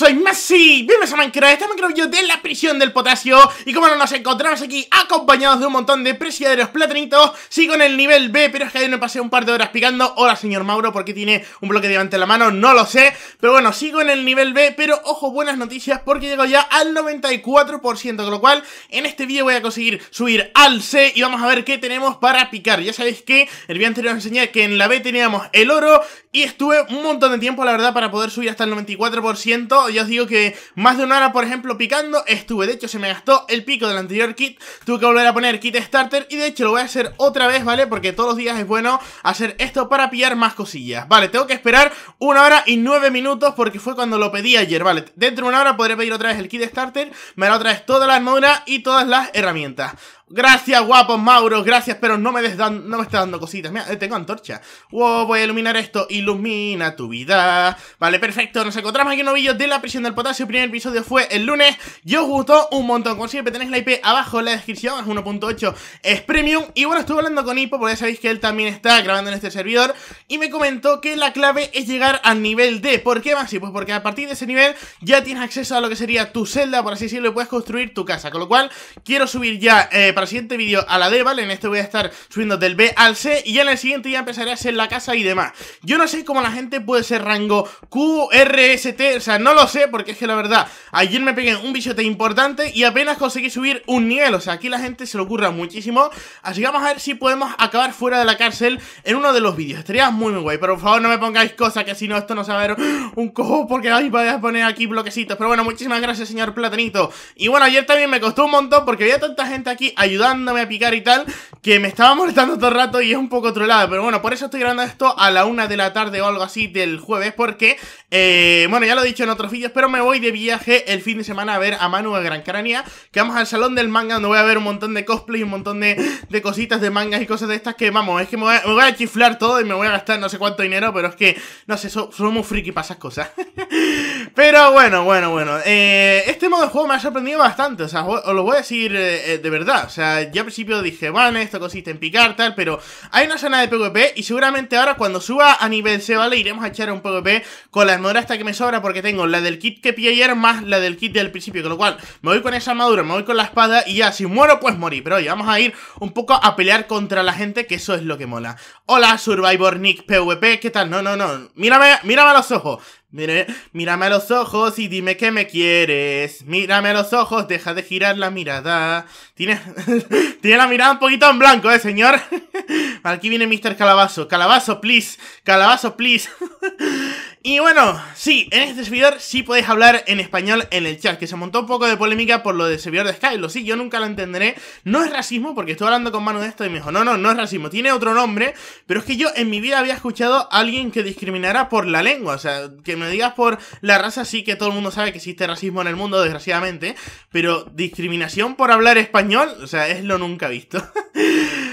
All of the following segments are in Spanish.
soy Messi, bienvenidos a Minecraft, estamos en yo de la prisión del potasio Y como no nos encontramos aquí acompañados de un montón de presideros platinitos Sigo en el nivel B, pero es que ayer me pasé un par de horas picando Hola señor Mauro, porque tiene un bloque de diamante en la mano? No lo sé Pero bueno, sigo en el nivel B, pero ojo, buenas noticias porque llego ya al 94% Con lo cual, en este vídeo voy a conseguir subir al C y vamos a ver qué tenemos para picar Ya sabéis que el vídeo anterior os enseñé que en la B teníamos el oro Y estuve un montón de tiempo, la verdad, para poder subir hasta el 94% ya os digo que más de una hora, por ejemplo, picando estuve. De hecho, se me gastó el pico del anterior kit. Tuve que volver a poner kit starter y de hecho lo voy a hacer otra vez, ¿vale? Porque todos los días es bueno hacer esto para pillar más cosillas. Vale, tengo que esperar una hora y nueve minutos porque fue cuando lo pedí ayer, ¿vale? Dentro de una hora podré pedir otra vez el kit starter, me hará otra vez toda la armadura y todas las herramientas. Gracias, guapos Mauro. gracias, pero no me, des está dando cositas. Mira, eh, tengo antorcha. Wow, voy a iluminar esto. Ilumina tu vida. Vale, perfecto. Nos encontramos aquí en novillos de la prisión del potasio. El primer episodio fue el lunes. Y os gustó un montón. Como siempre, tenéis la IP abajo en la descripción. Es 1.8. Es premium. Y bueno, estuve hablando con Hippo, porque ya sabéis que él también está grabando en este servidor. Y me comentó que la clave es llegar al nivel D. ¿Por qué, Maxi? Pues porque a partir de ese nivel ya tienes acceso a lo que sería tu celda, por así decirlo, y puedes construir tu casa. Con lo cual, quiero subir ya... Eh, siguiente vídeo a la D, ¿vale? En este voy a estar subiendo del B al C y en el siguiente ya empezaré a hacer la casa y demás. Yo no sé cómo la gente puede ser rango Q, R, S, T, o sea, no lo sé porque es que la verdad, ayer me pegué un bichote importante y apenas conseguí subir un nivel, o sea, aquí la gente se lo ocurra muchísimo, así que vamos a ver si podemos acabar fuera de la cárcel en uno de los vídeos, estaría muy muy guay, pero por favor no me pongáis cosas que si no esto no se va a ver un cojo porque ahí voy a poner aquí bloquecitos, pero bueno, muchísimas gracias señor Platanito, y bueno, ayer también me costó un montón porque había tanta gente aquí ayudándome a picar y tal, que me estaba molestando todo el rato y es un poco trolado, Pero bueno, por eso estoy grabando esto a la una de la tarde o algo así del jueves, porque, eh, bueno, ya lo he dicho en otros vídeos, pero me voy de viaje el fin de semana a ver a Manu a Gran Carania, que vamos al salón del manga donde voy a ver un montón de cosplay, un montón de, cositas de mangas y cosas de estas que, vamos, es que me voy, a, chiflar todo y me voy a gastar no sé cuánto dinero, pero es que, no sé, somos friki para esas cosas. pero bueno, bueno, bueno. Eh, este modo de juego me ha sorprendido bastante, o sea, os lo voy a decir eh, de verdad, sea, sea, yo al principio dije, bueno, esto consiste en picar, tal, pero hay una zona de PvP y seguramente ahora cuando suba a nivel C, ¿vale? Iremos a echar un PvP con la armadura hasta que me sobra porque tengo la del kit que pillé ayer más la del kit del principio, con lo cual me voy con esa armadura, me voy con la espada y ya, si muero, pues morí. Pero oye, vamos a ir un poco a pelear contra la gente, que eso es lo que mola. Hola, Survivor Nick PvP, ¿qué tal? No, no, no, mírame, mírame a los ojos. Mire, mírame a los ojos y dime que me quieres. Mírame a los ojos, deja de girar la mirada. Tiene, tiene la mirada un poquito en blanco, ¿eh, señor? Aquí viene Mr. Calabazo. Calabazo, please. Calabazo, please. Y bueno, sí, en este servidor sí podéis hablar en español en el chat, que se montó un poco de polémica por lo de servidor de Skype, lo sí, yo nunca lo entenderé. No es racismo, porque estoy hablando con mano de esto y me dijo, no, no, no es racismo, tiene otro nombre, pero es que yo en mi vida había escuchado a alguien que discriminara por la lengua, o sea, que me digas por la raza, sí que todo el mundo sabe que existe racismo en el mundo, desgraciadamente, pero discriminación por hablar español, o sea, es lo nunca visto.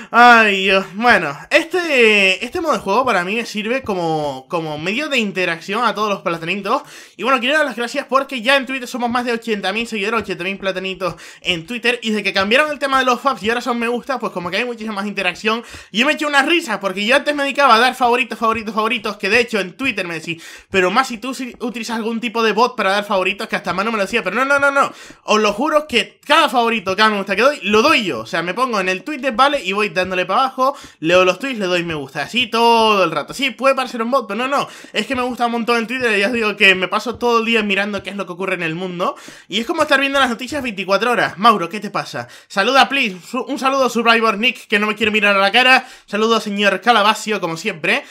Ay, Dios. Bueno, este, este modo de juego para mí me sirve como, como medio de interacción a todos los platanitos. Y bueno, quiero dar las gracias porque ya en Twitter somos más de 80.000 seguidores, 80.000 platanitos en Twitter. Y desde que cambiaron el tema de los faps y ahora son me gusta, pues como que hay muchísima más interacción. Y yo me hecho una risa porque yo antes me dedicaba a dar favoritos, favoritos, favoritos. Que de hecho en Twitter me decís, pero más si tú utilizas algún tipo de bot para dar favoritos, que hasta más no me lo decía. Pero no, no, no, no. Os lo juro que cada favorito, cada me gusta que doy, lo doy yo. O sea, me pongo en el Twitter, ¿vale? Y voy dándole para abajo, leo los tweets, le doy me gusta, así todo el rato. Sí, puede parecer un bot, pero no, no. Es que me gusta un montón el Twitter ya os digo que me paso todo el día mirando qué es lo que ocurre en el mundo. Y es como estar viendo las noticias 24 horas. Mauro, ¿qué te pasa? Saluda, please. Un saludo a Survivor Nick, que no me quiere mirar a la cara. Saludo, señor Calabacio, como siempre.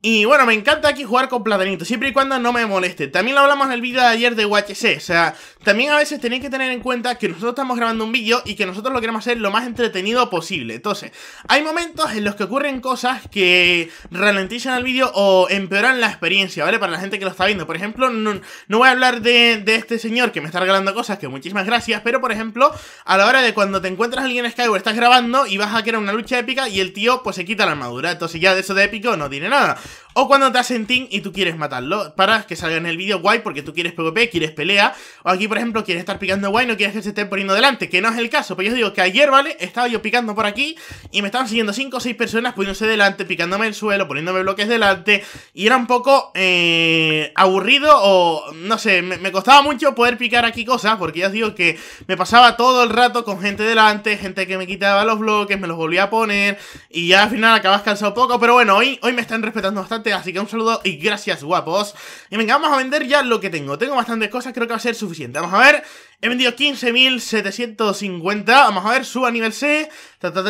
Y bueno, me encanta aquí jugar con platanito, siempre y cuando no me moleste. También lo hablamos en el vídeo de ayer de UHC, o sea, también a veces tenéis que tener en cuenta que nosotros estamos grabando un vídeo y que nosotros lo queremos hacer lo más entretenido posible. Entonces, hay momentos en los que ocurren cosas que ralentizan el vídeo o empeoran la experiencia, ¿vale? Para la gente que lo está viendo. Por ejemplo, no, voy a hablar de, este señor que me está regalando cosas, que muchísimas gracias, pero por ejemplo, a la hora de cuando te encuentras a alguien en Skyward, estás grabando y vas a querer una lucha épica y el tío pues se quita la armadura. Entonces ya de eso de épico no tiene nada. O cuando te hacen team y tú quieres matarlo. Para que salga en el vídeo guay porque tú quieres PvP, quieres pelea. O aquí, por ejemplo, quieres estar picando guay, no quieres que se estén poniendo delante. Que no es el caso. Pues yo os digo que ayer, ¿vale? Estaba yo picando por aquí y me estaban siguiendo 5 o 6 personas poniéndose delante, picándome el suelo, poniéndome bloques delante. Y era un poco eh, aburrido o no sé, me, costaba mucho poder picar aquí cosas. Porque ya os digo que me pasaba todo el rato con gente delante, gente que me quitaba los bloques, me los volvía a poner. Y ya al final acabas cansado poco. Pero bueno, hoy, hoy me están respetando bastante, así que un saludo y gracias guapos. Y venga, vamos a vender ya lo que tengo. Tengo bastantes cosas, creo que va a ser suficiente. Vamos a ver, he vendido 15.750. Vamos a ver, suba a nivel C. Ta ta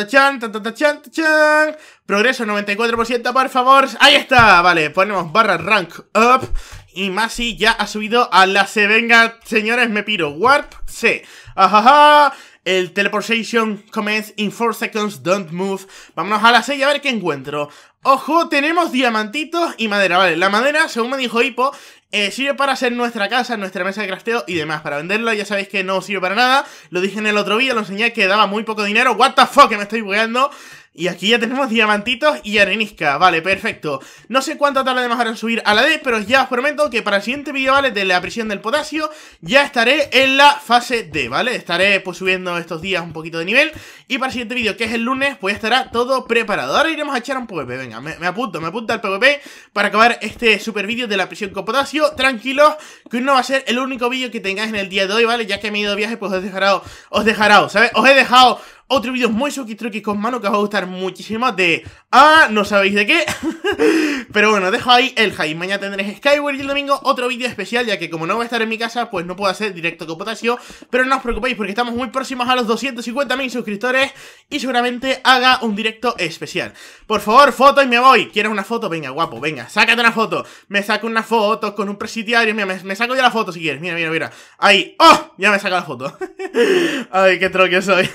Progreso 94%, por favor. Ahí está, vale, ponemos barra rank up. Y Masi ya ha subido a la C. Venga, señores, me piro. Warp C. Ajaja. El teleportation commence in 4 seconds, don't move. Vámonos a la 6 a ver qué encuentro. Ojo, tenemos diamantitos y madera, vale, la madera, según me dijo Hipo eh, sirve para hacer nuestra casa, nuestra mesa de crafteo y demás, para venderla, ya sabéis que no sirve para nada, lo dije en el otro vídeo, lo enseñé que daba muy poco dinero, what the fuck, que me estoy bugueando, y aquí ya tenemos diamantitos y arenisca, vale, perfecto. No sé cuánto tabla de en subir a la D, pero ya os prometo que para el siguiente vídeo, ¿vale? De la prisión del potasio, ya estaré en la fase D, ¿vale? Estaré pues subiendo estos días un poquito de nivel y para el siguiente vídeo, que es el lunes, pues ya estará todo preparado. Ahora iremos a echar un PvP, venga, me, apunto, me apunto al PvP para acabar este super vídeo de la prisión con potasio. Tranquilos, que no va a ser el único vídeo que tengáis en el día de hoy, ¿vale? Ya que me he ido de viaje, pues os he dejado, os dejará, ¿sabes? Os he dejado otro vídeo muy suquitruquis con mano que os va a gustar muchísimo de... Ah, no sabéis de qué Pero bueno, dejo ahí el high Mañana tendréis Skyward y el domingo otro vídeo especial Ya que como no voy a estar en mi casa, pues no puedo hacer directo con potasio Pero no os preocupéis porque estamos muy próximos a los 250.000 suscriptores Y seguramente haga un directo especial Por favor, foto y me voy ¿Quieres una foto? Venga, guapo, venga, sácate una foto Me saco una foto con un presidiario Mira, me, saco ya la foto si quieres Mira, mira, mira Ahí, ¡oh! Ya me saca la foto Ay, qué troque soy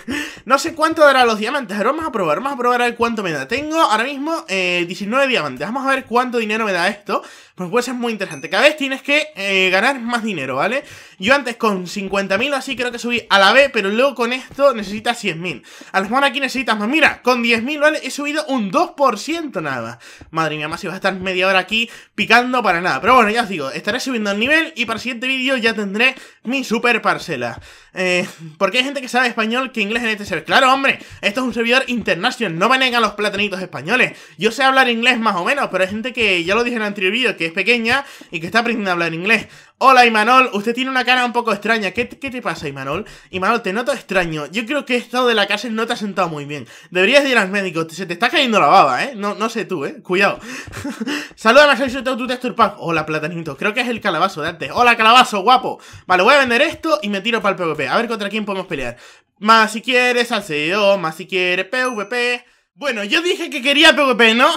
No sé cuánto dará los diamantes. Ahora vamos a probar, vamos a probar a ver cuánto me da. Tengo ahora mismo 19 eh, diamantes. Vamos a ver cuánto dinero me da esto. Pues puede ser muy interesante. Cada vez tienes que eh, ganar más dinero, ¿vale? Yo antes con 50.000 así creo que subí a la B, pero luego con esto necesitas 100.000. A lo mejor aquí necesitas más. Mira, con 10.000, ¿vale? He subido un 2% nada Madre mía, más si vas a estar media hora aquí picando para nada. Pero bueno, ya os digo, estaré subiendo el nivel y para el siguiente vídeo ya tendré mi super parcela. Eh, porque hay gente que sabe español que inglés en este ser Claro, hombre, esto es un servidor internacional, no me negan los platanitos españoles. Yo sé hablar inglés más o menos, pero hay gente que ya lo dije en el anterior vídeo, que es pequeña y que está aprendiendo a hablar inglés. Hola, Imanol, usted tiene una cara un poco extraña. ¿Qué, te pasa, Imanol? Imanol, te noto extraño. Yo creo que estado de la cárcel no te ha sentado muy bien. Deberías ir al médico, se te está cayendo la baba, ¿eh? No, no sé tú, ¿eh? Cuidado. Saluda a la tu texture Hola, platanito. Creo que es el calabazo de antes. Hola, calabazo, guapo. Vale, voy a vender esto y me tiro para el PvP. A ver contra quién podemos pelear. Más si quieres Salcedo, más si quieres PvP. Bueno, yo dije que quería PvP, ¿no?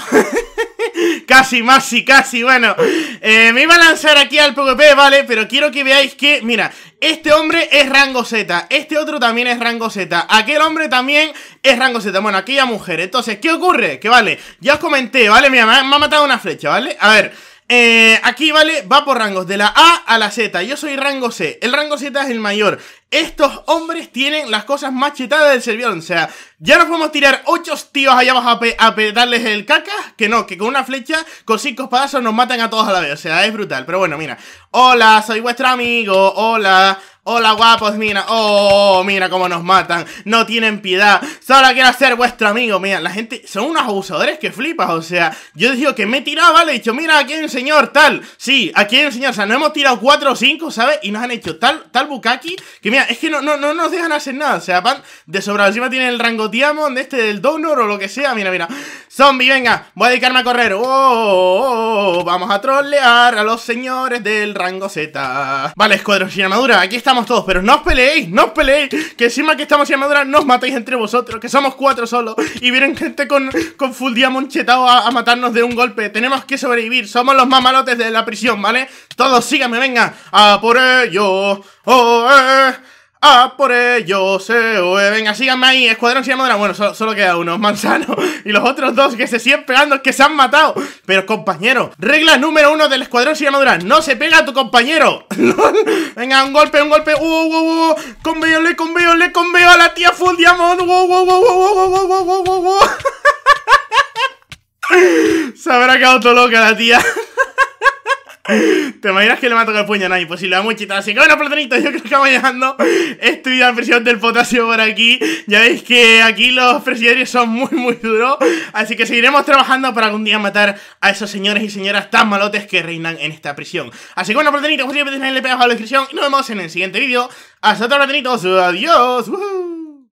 casi, más si casi, bueno. Eh, me iba a lanzar aquí al PvP, ¿vale? Pero quiero que veáis que, mira, este hombre es rango Z, este otro también es rango Z, aquel hombre también es rango Z, bueno, aquella mujer. Entonces, ¿qué ocurre? Que vale, ya os comenté, ¿vale? Mira, me ha matado una flecha, ¿vale? A ver... Eh, aquí, ¿vale? Va por rangos, de la A a la Z. Yo soy rango C. El rango Z es el mayor. Estos hombres tienen las cosas más chetadas del servidor. O sea, ya nos podemos tirar ocho tíos allá abajo a, petarles el caca. Que no, que con una flecha, con 5 espadazos nos matan a todos a la vez. O sea, es brutal. Pero bueno, mira. Hola, soy vuestro amigo. Hola. Hola guapos, mira, oh, mira cómo nos matan, no tienen piedad, solo quiero ser vuestro amigo, mira, la gente, son unos abusadores que flipas, o sea, yo digo que me tiraba, tirado, vale, he dicho, mira, aquí hay un señor, tal, sí, aquí hay un señor, o sea, no hemos tirado cuatro o cinco, ¿sabes? Y nos han hecho tal, tal bukaki, que mira, es que no, no, no nos dejan hacer nada, o sea, van de sobra, encima tienen el rango diamond, este del donor o lo que sea, mira, mira, zombie, venga, voy a dedicarme a correr, oh, oh, oh vamos a trolear a los señores del rango Z, vale, escuadrón sin armadura, aquí estamos todos, pero no os peleéis, no os peleéis. Que encima que estamos en armadura, no os matéis entre vosotros, que somos cuatro solos, Y vienen gente con, con full diamond chetado a, matarnos de un golpe. Tenemos que sobrevivir, somos los mamalotes de la prisión, ¿vale? Todos síganme, venga, a por ello. Oh, eh. Ah, por ellos, eh, venga, síganme ahí, escuadrón se Bueno, solo, queda uno, Manzano Y los otros dos que se siguen pegando, que se han matado Pero compañero, regla número uno del escuadrón se No se pega a tu compañero Venga, un golpe, un golpe uh, uh, uh, uh. Conveo, le conveo, le conveo a la tía Full Diamond Se habrá quedado todo loca la tía ¿Te imaginas que le mato con el puño? No, imposible, pues va muy muchitas Así que bueno, platanito, yo creo que vamos llegando. Este video de presión del potasio por aquí. Ya veis que aquí los presidiarios son muy, muy duros. Así que seguiremos trabajando para algún día matar a esos señores y señoras tan malotes que reinan en esta prisión. Así que bueno, siempre pues si le pegas a la descripción. Y nos vemos en el siguiente vídeo. Hasta otro platonitos. Adiós.